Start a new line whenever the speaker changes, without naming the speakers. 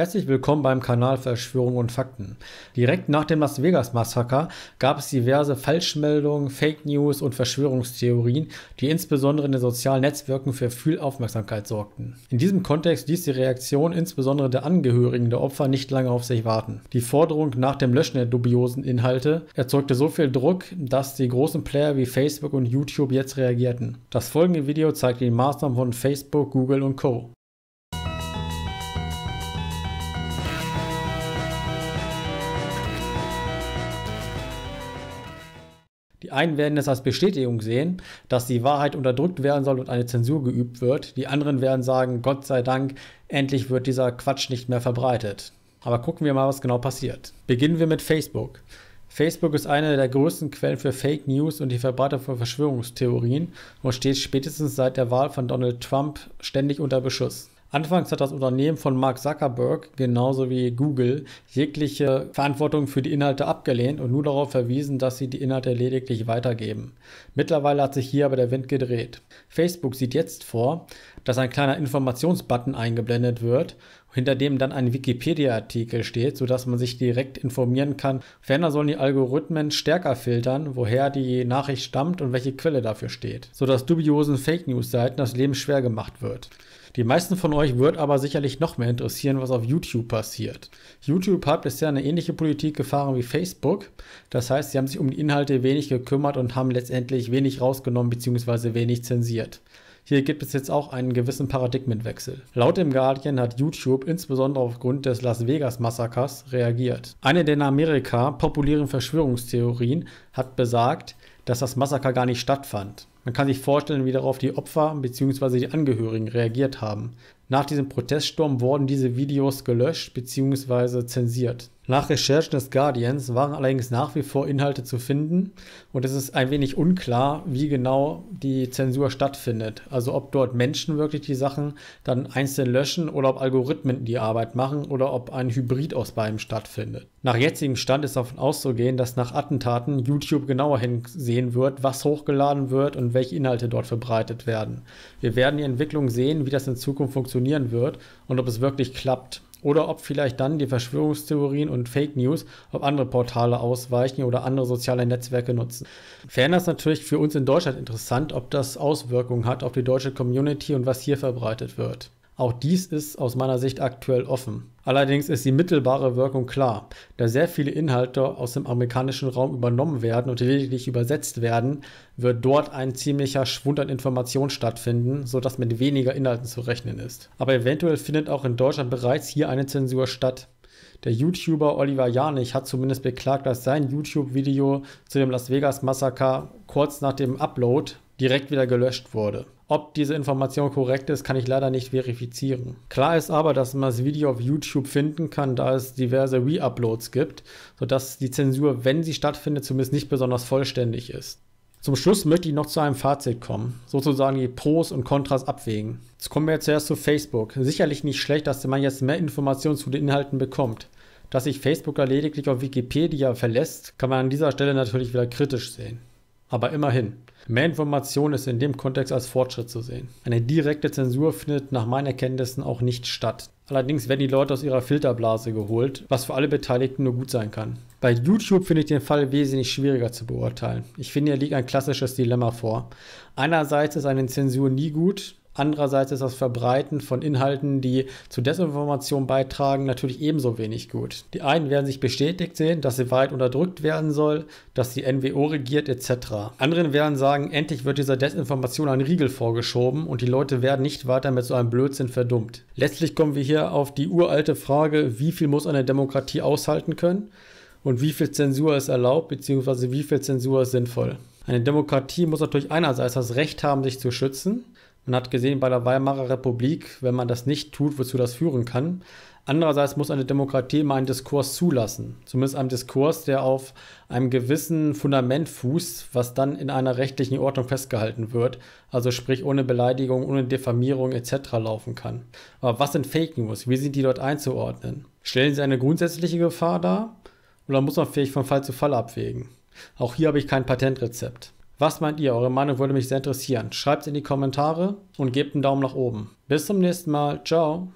Herzlich willkommen beim Kanal Verschwörung und Fakten. Direkt nach dem Las Vegas Massaker gab es diverse Falschmeldungen, Fake News und Verschwörungstheorien, die insbesondere in den sozialen Netzwerken für viel Aufmerksamkeit sorgten. In diesem Kontext ließ die Reaktion insbesondere der Angehörigen der Opfer nicht lange auf sich warten. Die Forderung nach dem Löschen der dubiosen Inhalte erzeugte so viel Druck, dass die großen Player wie Facebook und YouTube jetzt reagierten. Das folgende Video zeigt die Maßnahmen von Facebook, Google und Co. Die einen werden es als Bestätigung sehen, dass die Wahrheit unterdrückt werden soll und eine Zensur geübt wird. Die anderen werden sagen, Gott sei Dank, endlich wird dieser Quatsch nicht mehr verbreitet. Aber gucken wir mal, was genau passiert. Beginnen wir mit Facebook. Facebook ist eine der größten Quellen für Fake News und die Verbreitung von Verschwörungstheorien und steht spätestens seit der Wahl von Donald Trump ständig unter Beschuss. Anfangs hat das Unternehmen von Mark Zuckerberg, genauso wie Google, jegliche Verantwortung für die Inhalte abgelehnt und nur darauf verwiesen, dass sie die Inhalte lediglich weitergeben. Mittlerweile hat sich hier aber der Wind gedreht. Facebook sieht jetzt vor, dass ein kleiner Informationsbutton eingeblendet wird, hinter dem dann ein Wikipedia-Artikel steht, sodass man sich direkt informieren kann. Ferner sollen die Algorithmen stärker filtern, woher die Nachricht stammt und welche Quelle dafür steht, sodass dubiosen Fake News-Seiten das Leben schwer gemacht wird. Die meisten von euch wird aber sicherlich noch mehr interessieren, was auf YouTube passiert. YouTube hat bisher eine ähnliche Politik gefahren wie Facebook. Das heißt, sie haben sich um die Inhalte wenig gekümmert und haben letztendlich wenig rausgenommen bzw. wenig zensiert. Hier gibt es jetzt auch einen gewissen Paradigmenwechsel. Laut dem Guardian hat YouTube insbesondere aufgrund des Las Vegas-Massakers reagiert. Eine der in Amerika populären Verschwörungstheorien hat besagt, dass das Massaker gar nicht stattfand. Man kann sich vorstellen, wie darauf die Opfer bzw. die Angehörigen reagiert haben. Nach diesem Proteststurm wurden diese Videos gelöscht bzw. zensiert. Nach Recherchen des Guardians waren allerdings nach wie vor Inhalte zu finden und es ist ein wenig unklar, wie genau die Zensur stattfindet. Also ob dort Menschen wirklich die Sachen dann einzeln löschen oder ob Algorithmen die Arbeit machen oder ob ein Hybrid aus beidem stattfindet. Nach jetzigem Stand ist davon auszugehen, dass nach Attentaten YouTube genauer hinsehen wird, was hochgeladen wird und und welche Inhalte dort verbreitet werden. Wir werden die Entwicklung sehen, wie das in Zukunft funktionieren wird und ob es wirklich klappt. Oder ob vielleicht dann die Verschwörungstheorien und Fake News auf andere Portale ausweichen oder andere soziale Netzwerke nutzen. Ferner ist natürlich für uns in Deutschland interessant, ob das Auswirkungen hat auf die deutsche Community und was hier verbreitet wird. Auch dies ist aus meiner Sicht aktuell offen. Allerdings ist die mittelbare Wirkung klar, da sehr viele Inhalte aus dem amerikanischen Raum übernommen werden und lediglich übersetzt werden, wird dort ein ziemlicher Schwund an Informationen stattfinden, sodass mit weniger Inhalten zu rechnen ist. Aber eventuell findet auch in Deutschland bereits hier eine Zensur statt. Der YouTuber Oliver Janich hat zumindest beklagt, dass sein YouTube-Video zu dem Las Vegas-Massaker kurz nach dem Upload direkt wieder gelöscht wurde. Ob diese Information korrekt ist, kann ich leider nicht verifizieren. Klar ist aber, dass man das Video auf YouTube finden kann, da es diverse Reuploads gibt, sodass die Zensur, wenn sie stattfindet, zumindest nicht besonders vollständig ist. Zum Schluss möchte ich noch zu einem Fazit kommen, sozusagen die Pros und Kontras abwägen. Jetzt kommen wir zuerst zu Facebook. Sicherlich nicht schlecht, dass man jetzt mehr Informationen zu den Inhalten bekommt. Dass sich Facebook lediglich auf Wikipedia verlässt, kann man an dieser Stelle natürlich wieder kritisch sehen. Aber immerhin, mehr Information ist in dem Kontext als Fortschritt zu sehen. Eine direkte Zensur findet nach meinen Erkenntnissen auch nicht statt. Allerdings werden die Leute aus ihrer Filterblase geholt, was für alle Beteiligten nur gut sein kann. Bei YouTube finde ich den Fall wesentlich schwieriger zu beurteilen. Ich finde, hier liegt ein klassisches Dilemma vor. Einerseits ist eine Zensur nie gut, Andererseits ist das Verbreiten von Inhalten, die zu Desinformation beitragen, natürlich ebenso wenig gut. Die einen werden sich bestätigt sehen, dass sie weit unterdrückt werden soll, dass die NWO regiert etc. Anderen werden sagen, endlich wird dieser Desinformation ein Riegel vorgeschoben und die Leute werden nicht weiter mit so einem Blödsinn verdummt. Letztlich kommen wir hier auf die uralte Frage, wie viel muss eine Demokratie aushalten können und wie viel Zensur ist erlaubt bzw. wie viel Zensur ist sinnvoll. Eine Demokratie muss natürlich einerseits das Recht haben, sich zu schützen, man hat gesehen bei der Weimarer Republik, wenn man das nicht tut, wozu das führen kann. Andererseits muss eine Demokratie mal einen Diskurs zulassen. Zumindest einen Diskurs, der auf einem gewissen Fundament fußt, was dann in einer rechtlichen Ordnung festgehalten wird. Also sprich ohne Beleidigung, ohne Diffamierung etc. laufen kann. Aber was sind Fake News? Wie sind die dort einzuordnen? Stellen sie eine grundsätzliche Gefahr dar? Oder muss man vielleicht von Fall zu Fall abwägen? Auch hier habe ich kein Patentrezept. Was meint ihr? Eure Meinung würde mich sehr interessieren. Schreibt es in die Kommentare und gebt einen Daumen nach oben. Bis zum nächsten Mal. Ciao.